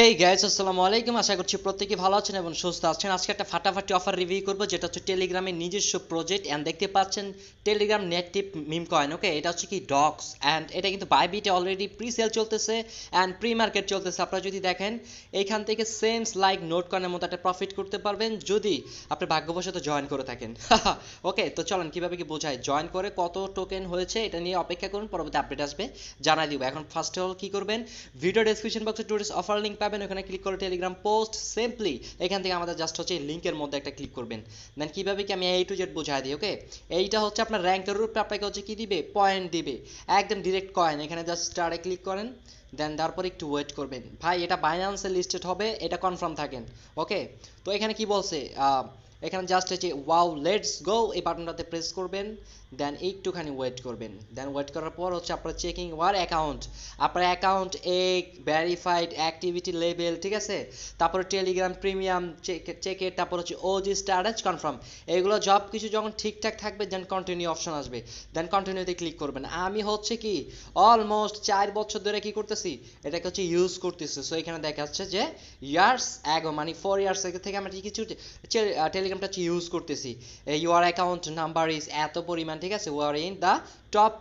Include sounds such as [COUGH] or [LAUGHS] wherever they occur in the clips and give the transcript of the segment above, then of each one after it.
hey guys আসসালামু আলাইকুম আশা করছি প্রত্যেকে ভালো আছেন এবং সুস্থ আছেন আজকে একটা ফাটাফাটি অফার রিভিউ করবো যেটা হচ্ছে টেলিগ্রামের নিজস্ব প্রজেক্ট অ্যান্ড দেখতে পাচ্ছেন Telegram native meme coin okay এটা হচ্ছে কি ডক্স অ্যান্ড এটা কিন্তু বাইবিটে অলরেডি প্রি সেল চলতেছে অ্যান্ড প্রি মার্কেট চলতেছে আপনারা যদি দেখেন এইখান থেকে সেন্স লাইক নোট কয়েনের মতো একটা প্রফিট করতে পারবেন যদি আপনি ভাগ্যবশত জয়েন করে থাকেন ওকে [LAUGHS] তো চলেন কীভাবে কি বোঝায় জয়েন করে কত টোকেন হয়েছে এটা নিয়ে অপেক্ষা করুন পরবর্তী আপডেট আসবে জানাই দিব এখন ফার্স্ট অল কী করবেন ভিডিও ডেসক্রিপশন বক্সে টুরিস্ট অফার লিঙ্ক পাবেন যাবেন ওখানে ক্লিক করে টেলিগ্রাম পোস্ট সিম্পলি এখান থেকে আমাদের জাস্ট হচ্ছে লিঙ্কের মধ্যে একটা ক্লিক করবেন দেন কীভাবে কি আমি এই টু জেড বোঝাই দিই ওকে এইটা হচ্ছে আপনার র্যাঙ্কের রূপটা আপনাকে হচ্ছে কী দিবে পয়েন্ট দিবে একদম ডিরেক্ট কয়েন এখানে জাস্ট স্টারে ক্লিক করেন দেন তারপর একটু ওয়েট করবেন ভাই এটা বাইন্যান্সে লিস্টেড হবে এটা কনফার্ম থাকেন ওকে তো এখানে কি বলছে এখানে জাস্ট হচ্ছে ওয়াও লেটস গো এই বাটনটাতে প্রেস করবেন দেন একটুখানি ওয়েট করবেন দেন ওয়েট করার পর হচ্ছে আপনার চেকিং ওয়ার অ্যাকাউন্ট আপনার অ্যাকাউন্ট এক ভ্যারিফাইড অ্যাক্টিভিটি লেভেল ঠিক আছে তারপরে টেলিগ্রাম প্রিমিয়াম চেক এর তারপর হচ্ছে ও জি স্ট্যাটাস কনফার্ম এগুলো জব কিছু যখন ঠিকঠাক থাকবে দেন কন্টিনিউ অপশন আসবে দেন কন্টিনিউতে ক্লিক করবেন আমি হচ্ছে কি অলমোস্ট চার বছর ধরে কি করতেছি এটাকে হচ্ছে ইউজ করতেছি সো এখানে দেখা যাচ্ছে যে ইয়ার্স অ্যাগো মানে ফোর ইয়ার্স থেকে আমি কিছু টেলিগ্রাম টেলিগ্রামটা হচ্ছে ইউজ করতেছি ইউআর অ্যাকাউন্ট নাম্বার ইজ এত পরিমাণ ঠিক আছে were in the top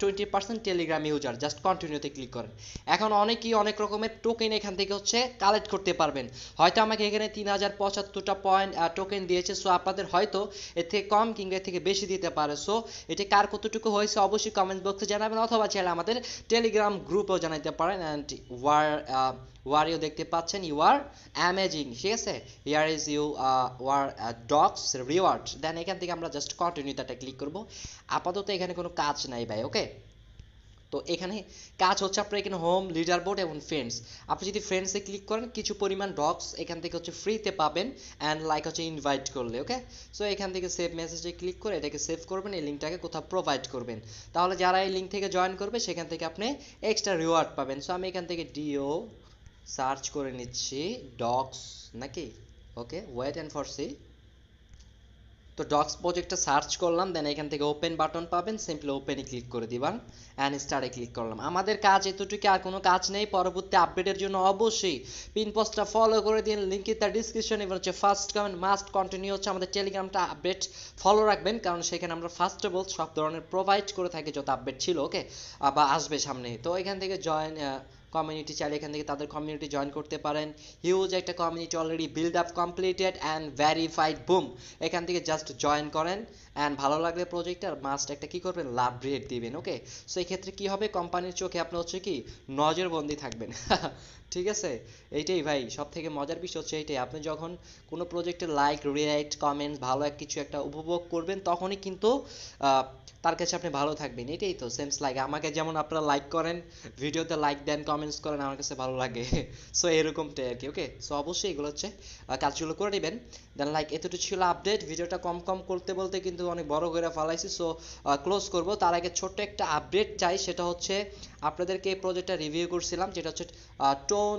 twenty percent Telegram user just কন্টিনিউতে ক্লিক করেন এখন অনেকেই অনেক রকমের টোকেন এখান থেকে হচ্ছে কালেক্ট করতে পারবেন হয়তো আমাকে এখানে তিন হাজার পঁচাত্তরটা পয়েন্ট টোকেন দিয়েছে সো আপনাদের হয়তো এর থেকে কম কিংবা এর থেকে বেশি দিতে পারে সো এটি কার কতটুকু হয়েছে অবশ্যই কমেন্ট বক্সে জানাবেন অথবা চাইলে আমাদের টেলিগ্রাম গ্রুপেও জানাতে পারেন অ্যান্ড ওয়ার ওয়ারিও দেখতে পাচ্ছেন ইউ আর অ্যামেজিং ঠিক আছে here is your Dogs reward then এখান থেকে আমরা জাস্ট কন্টিনিউটাটা ক্লিক করবো আপাতত এখানে কোনো কাজ নাই ভাই ওকে তো এখানে কাজ হচ্ছে আপনার এখানে হোম লিডার বোর্ড এবং ফ্রেন্ডস আপনি যদি ফ্রেন্ডসে ক্লিক করেন কিছু পরিমাণ ডক্স এখান থেকে হচ্ছে ফ্রিতে পাবেন অ্যান্ড লাইক হচ্ছে ইনভাইট করলে ওকে সো এখান থেকে সেভ মেসেজে ক্লিক করে এটাকে সেভ করবেন এই লিঙ্কটাকে কোথাও প্রোভাইড করবেন তাহলে যারা এই লিঙ্ক থেকে জয়েন করবে সেখান থেকে আপনি এক্সট্রা রিওয়ার্ড পাবেন সো আমি এখান থেকে ডিও সার্চ করে নিচ্ছি ডক্স নাকি okay wait and for see তো ডক্স প্রজেক্টটা সার্চ করলাম দেন এখান থেকে ওপেন বাটন পাবেন সিম্পলি ওপেনে ক্লিক করে দিবেন অ্যান্ড স্টারে ক্লিক করলাম আমাদের কাজ এতটুকু আর কোনো কাজ নেই পরবর্তী আপডেটের জন্য অবশ্যই পিন পোস্টটা ফলো করে দিন লিঙ্কই তার ডিসক্রিপশন এবং হচ্ছে ফার্স্ট কমেন্ট মাস্ট কন্টিনিউ হচ্ছে আমাদের টেলিগ্রামটা আপডেট ফলো রাখবেন কারণ সেখানে আমরা ফার্স্ট অফ অল সব ধরনের প্রোভাইড করে থাকি যত আপডেট ছিল ওকে বা আসবে সামনে তো এখান থেকে জয়েন কমিউনিটি চাইলে এখান থেকে তাদের কমিউনিটি জয়েন করতে পারেন হিউজ একটা community already build up completed and verified boom এখান থেকে জাস্ট জয়েন করেন অ্যান্ড ভালো লাগলে প্রজেক্টটার মাস্ট একটা কী করবেন লাভ রেট দিবেন ওকে সো ক্ষেত্রে কী হবে কোম্পানির চোখে আপনি হচ্ছে কি নজরবন্দি থাকবেন [LAUGHS] ঠিক আছে এইটাই ভাই সব থেকে মজার বিষয় হচ্ছে এইটাই আপনি যখন কোনো প্রজেক্টে লাইক রিয়াক্ট কমেন্টস ভালো এক কিছু একটা উপভোগ করবেন তখনই কিন্তু তার কাছে আপনি ভালো থাকবেন এটাই তো সেমস লাইক আমাকে যেমন আপনারা লাইক করেন ভিডিওতে লাইক দেন কমেন্টস করেন আমার কাছে ভালো লাগে সো [LAUGHS] এরকমটাই আর কি ওকে সো অবশ্যই এগুলো হচ্ছে কাজগুলো করে নেবেন দেন লাইক এতটুকু ছিল আপডেট ভিডিওটা কম কম করতে বলতে কিন্তু অনেক বড় করে ফালাইছি সো ক্লোজ করব তার আগে ছোট্ট একটা আপডেট চাই সেটা হচ্ছে আপনাদেরকে এই প্রজেক্টটা রিভিউ করছিলাম যেটা হচ্ছে টোন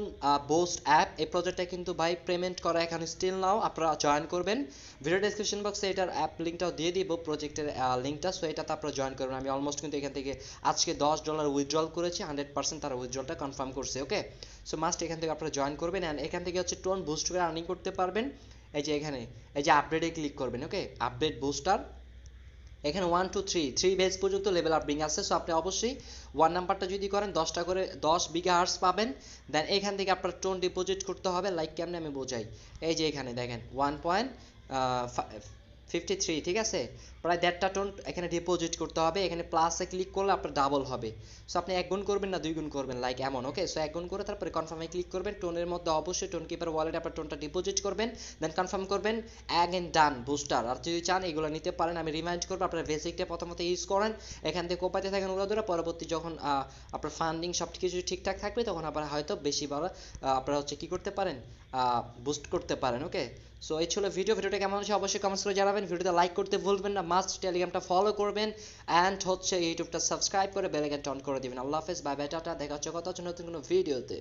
বোস্ট অ্যাপ এই প্রজেক্টটা কিন্তু ভাই পেমেন্ট করা এখানে স্টিল নাও আপনারা জয়েন করবেন ভিডিও ডিসক্রিপশন বক্সে এটার অ্যাপ লিঙ্কটাও দিয়ে দিব প্রজেক্টের লিঙ্কটা সো এটাতে আপনারা জয়েন করবেন আমি অলমোস্ট কিন্তু এখান থেকে আজকে দশ ডলার উইথড্রল করেছি হান্ড্রেড পার্সেন্ট তারা উইথড্রলটা কনফার্ম করছে ওকে সো মাস্ট এখান থেকে আপনারা জয়েন করবেন অ্যান্ড এখান থেকে হচ্ছে টোন বুস্ট করে আর্নিং করতে পারবেন এই যে এখানে এই যে আপডেটে ক্লিক করবেন ওকে আপডেট বুস্টার এখানে one two three three base পর্যন্ত লেভেল আপডিং আছে সো আপনি অবশ্যই ওয়ান নাম্বারটা যদি করেন দশটা করে দশ বিঘা আর্টস পাবেন দেন এখান থেকে আপনার টোন ডিপোজিট করতে হবে লাইক কেমনে আমি বোঝাই এই যে এখানে দেখেন ওয়ান পয়েন্ট ফিফটি থ্রি ঠিক আছে প্রায় দেড়টা টন এখানে ডিপোজিট করতে হবে এখানে প্লাসে ক্লিক করলে আপনার ডাবল হবে সো আপনি এক গুণ করবেন না দুই গুণ করবেন লাইক এমন ওকে সো এক গুণ করে তারপরে কনফার্মে ক্লিক করবেন টোনের মধ্যে অবশ্যই টোন কিপার ওয়ালেট আপনার টোনটা ডিপোজিট করবেন দেন কনফার্ম করবেন অ্যাগ অ্যান্ড ডান বুস্টার আর যদি চান এগুলো নিতে পারেন আমি রিমাইন্ড করবো আপনার বেসিকটা প্রথমত ইউজ করেন এখান থেকে কোপাতে থাকেন ওরা পরবর্তী যখন আপনার ফান্ডিং সব কিছু ঠিকঠাক থাকবে তখন আবার হয়তো বেশি বড় আপনারা হচ্ছে কি করতে পারেন বুস্ট করতে পারেন ওকে সো এই ছিল ভিডিও ভিডিওটা কেমন হচ্ছে অবশ্যই কমেন্টস করে জানাবেন ভিডিওটা লাইক করতে ভুলবেন না মাস্ট টেলিগ্রামটা ফলো করবেন অ্যান্ড হচ্ছে ইউটিউবটা সাবস্ক্রাইব করে বেলাইকনটা অন করে দিবেন আল্লাহ হাফেজ বাই বাই টাটা দেখা হচ্ছে কথা হচ্ছে নতুন কোনো ভিডিওতে